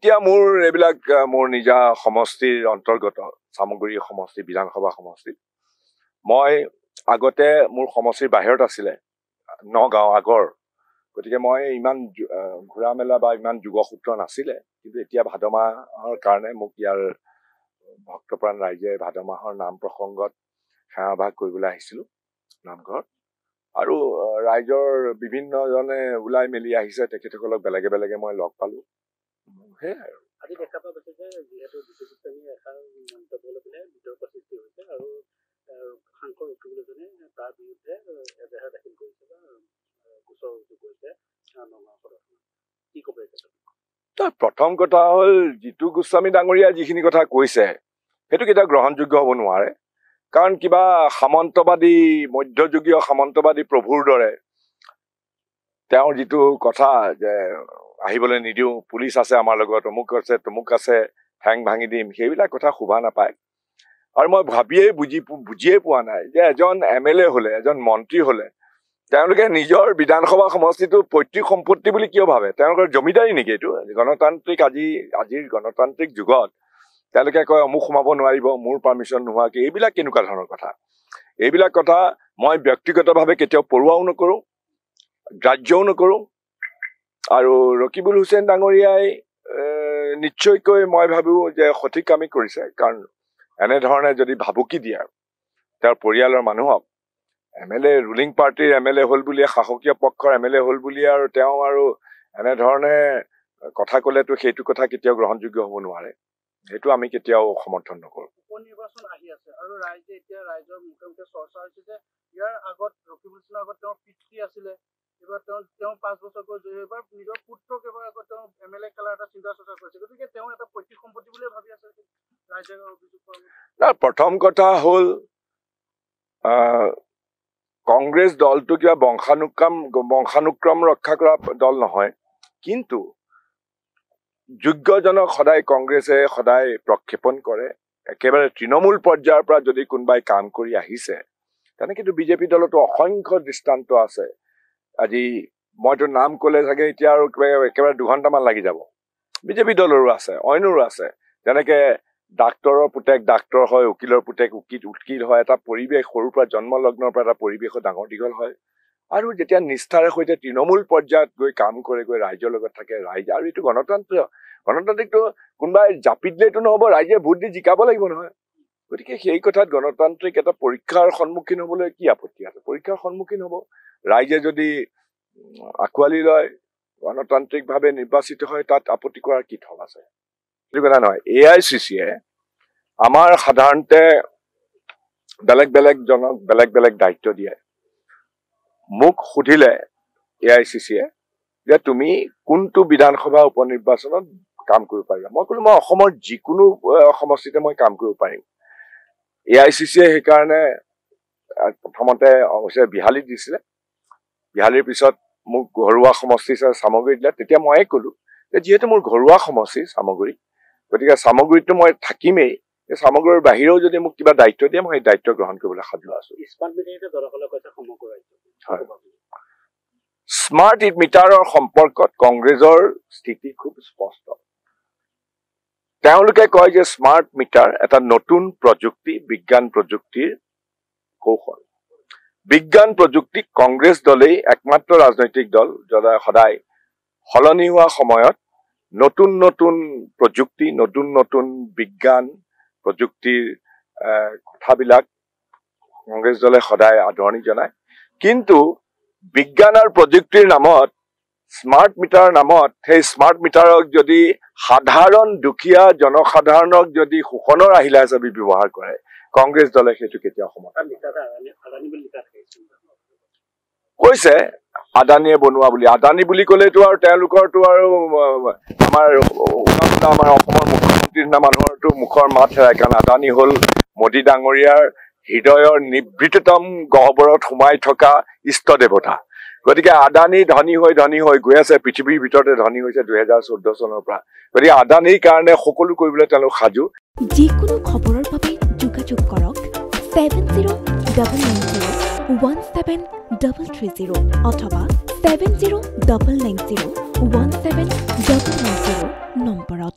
এতিয়া মোৰ এইবিলাক মোৰ নিজা সমষ্টিৰ অন্তৰ্গত চামগুৰি সমষ্টি বিধানসভা সমষ্টিত মই আগতে মোৰ সমষ্টিৰ বাহিৰত আছিলে নগাঁও আগৰ গতিকে মই ইমান ঘূৰা মেলা বা ইমান যোগসূত্ৰ নাছিলে কিন্তু এতিয়া ভাদ মাহৰ কাৰণে মোক ইয়াৰ ভক্তপ্ৰাণ ৰাইজে ভাদ মাহৰ নাম প্ৰসংগত সেৱা সেৱাভাগ কৰিবলৈ আহিছিলোঁ নামঘৰত আৰু ৰাইজৰ বিভিন্নজনে ওলাই মেলি আহিছে তেখেতসকলক বেলেগে বেলেগে মই লগ পালোঁ প্ৰথম কথা হ'ল জিতু গোস্বামী ডাঙৰীয়াই যিখিনি কথা কৈছে সেইটো কেতিয়াও গ্ৰহণযোগ্য হ'ব নোৱাৰে কাৰণ কিবা সামন্তবাদী মধ্যযুগীয় সামন্তবাদী প্ৰভুৰ দৰে তেওঁৰ যিটো কথা যে আহিবলৈ নিদিওঁ পুলিচ আছে আমাৰ লগত অমুক আছে তমুক আছে ঠেং ভাঙি দিম সেইবিলাক কথা শুভা নাপায় আৰু মই ভাবিয়েই বুজি বুজিয়েই পোৱা নাই যে এজন এম এল এ হ'লে এজন মন্ত্ৰী হ'লে তেওঁলোকে নিজৰ বিধানসভা সমষ্টিটো পৈতৃক সম্পত্তি বুলি কিয় ভাবে তেওঁলোকৰ জমিদাৰী নেকি এইটো গণতান্ত্ৰিক আজি আজিৰ গণতান্ত্ৰিক যুগত তেওঁলোকে কয় অমুক সোমাব নোৱাৰিব মোৰ পাৰ্মিশ্যন নোহোৱাকৈ এইবিলাক কেনেকুৱা ধৰণৰ কথা এইবিলাক কথা মই ব্যক্তিগতভাৱে কেতিয়াও পৰুৱাও নকৰোঁ গ্ৰাহ্যও নকৰোঁ আৰু ৰকিবুল হুছেইন ডাঙৰীয়াই নিশ্চয়কৈ মই ভাবোঁ যে সঠিক কামেই কৰিছে কাৰণ এনেধৰণে যদি ভাবুকি দিয়ে তেওঁৰ পৰিয়ালৰ মানুহক এম এল এ ৰুলিং পাৰ্টিৰ এম এল এ হ'ল বুলিয়ে শাসকীয় পক্ষৰ এম এল এ হ'ল বুলিয়ে আৰু তেওঁ আৰু এনেধৰণে কথা ক'লেতো সেইটো কথা কেতিয়াও গ্ৰহণযোগ্য হ'ব নোৱাৰে সেইটো আমি কেতিয়াও সমৰ্থন নকৰোঁ নিৰ্বাচন আহি আছে আৰু ৰাইজে এতিয়া ৰাইজৰ মুখে মুখে চৰ্চা হৈছে যে ইয়াৰ আগত ৰকিবুল হুছেইনৰ আগত তেওঁৰ পিতৃ আছিলে এবাৰ তেওঁ তেওঁ পাঁচ বছৰ গৈ জয়ী এবাৰ নিজৰ পুত্ৰক এবাৰ তেওঁ এম এল এ এটা চিন্তা চৰ্চা কৰিছে গতিকে তেওঁ এটা পৈতৃক সম্পত্তি বুলিয়ে ভাবি আছে ৰাইজে অভিযোগ প্ৰথম কথা হ'ল কংগ্ৰেছ দলটো কিবা বংশানুক্ৰম বংশানুক্ৰম ৰক্ষা কৰা দল নহয় কিন্তু যোগ্যজনক সদায় কংগ্ৰেছে সদায় প্ৰক্ষেপণ কৰে একেবাৰে তৃণমূল পৰ্যায়ৰ পৰা যদি কোনোবাই কাম কৰি আহিছে তেনে কিন্তু বিজেপি দলতো অসংখ্য দৃষ্টান্ত আছে আজি মইতো নাম ক'লে চাগে এতিয়া আৰু কিবা একেবাৰে দুঘণ্টামান লাগি যাব বিজেপি দলৰো আছে অইনৰো আছে যেনেকে ডাক্তৰৰ পুতেক ডাক্তৰ হয় উকিলৰ পুতেক উকিল উৎকিল হয় এটা পৰিৱেশ সৰুৰ পৰা জন্ম লগ্নৰ পৰা এটা পৰিৱেশত ডাঙৰ দীঘল হয় আৰু যেতিয়া নিষ্ঠাৰে সৈতে তৃণমূল পৰ্যায়ত গৈ কাম কৰে গৈ ৰাইজৰ লগত থাকে ৰাইজ আৰু এইটো গণতন্ত্ৰ গণতান্ত্ৰিকটো কোনোবাই জাপি দিলেতো নহ'ব ৰাইজে ভোট দি জিকাব লাগিব নহয় গতিকে সেই কথাত গণতান্ত্ৰিক এটা পৰীক্ষাৰ সন্মুখীন হ'বলৈ কি আপত্তি আছে পৰীক্ষাৰ সন্মুখীন হ'ব ৰাইজে যদি আঁকোৱালি লয় গণতান্ত্ৰিকভাৱে নিৰ্বাচিত হয় তাত আপত্তি কৰাৰ কি থল আছে সেইটো কথা নহয় এ আই চি চিয়ে আমাৰ সাধাৰণতে বেলেগ বেলেগজনক বেলেগ বেলেগ দায়িত্ব দিয়ে মোক সুধিলে এ আই চি চিয়ে যে তুমি কোনটো বিধানসভা উপ নিৰ্বাচনত কাম কৰিব পাৰিবা মই ক'লো মই অসমৰ যিকোনো সমষ্টিতে মই কাম কৰিব পাৰিম এ আই চি চিয়ে সেইকাৰণে প্ৰথমতে অৱশ্যে বিহালীত দিছিলে বিহালীৰ পিছত মোক ঘৰুৱা সমষ্টি হিচাপে চামগুৰি দিলে তেতিয়া ময়ে ক'লোঁ যে যিহেতু মোৰ ঘৰুৱা সমষ্টি চামগুৰি গতিকে চামগুৰিটো মই থাকিমেই এই চামগুৰিৰ বাহিৰেও যদি মোক কিবা দায়িত্ব দিয়ে মই সেই দায়িত্ব গ্ৰহণ কৰিবলৈ সাজু আছো স্মাৰ্ট মিটাৰৰ সম্পৰ্কত কংগ্ৰেছৰ স্থিতি খুব স্পষ্ট তেওঁলোকে কয় যে স্মাৰ্ট মিটাৰ এটা নতুন প্ৰযুক্তি বিজ্ঞান প্ৰযুক্তিৰ কৌশল বিজ্ঞান প্ৰযুক্তিক কংগ্ৰেছ দলেই একমাত্ৰ ৰাজনৈতিক দল সদায় সলনি হোৱা সময়ত নতুন নতুন প্ৰযুক্তি নতুন নতুন বিজ্ঞান প্ৰযুক্তিৰ কথাবিলাক কংগ্ৰেছ দলে সদায় আদৰণি জনায় কিন্তু বিজ্ঞান আৰু প্ৰযুক্তিৰ নামত স্মাৰ্ট মিটাৰ নামত সেই স্মাৰ্ট মিটাৰক যদি সাধাৰণ দুখীয়া জনসাধাৰণক যদি শোষণৰ আহিলা হিচাপে ব্যৱহাৰ কৰে কংগ্ৰেছ দলে সেইটো কেতিয়াও সময় কৈছে আদানীয়ে বনোৱা বুলি আদানী বুলি ক'লেতো আৰু তেওঁলোকৰতো আৰু আমাৰ আমাৰ অসমৰ মুখ্যমন্ত্ৰী দিনা মানুহৰতো মুখৰ মাত হেৰাই কাৰণ আদানী হ'ল মোদী ডাঙৰীয়াৰ হৃদয়ৰ নিবৃততম গহ্বৰত সোমাই থকা ইষ্ট দেৱতা গতিকে আদানী ধনী হৈ ধনী হৈ গৈ আছে পৃথিৱীৰ ভিতৰতে ধনী হৈছে দুহেজাৰ চৈধ্য চনৰ পৰা গতিকে আদানীৰ কাৰণে সকলো কৰিবলৈ তেওঁলোক সাজু যিকোনো খবৰৰ বাবে যোগাযোগ কৰক seven zero' double nine zero' one seven double three zero' অথবা seven zero' double nine zero' one seven double nine zero' নম্বৰত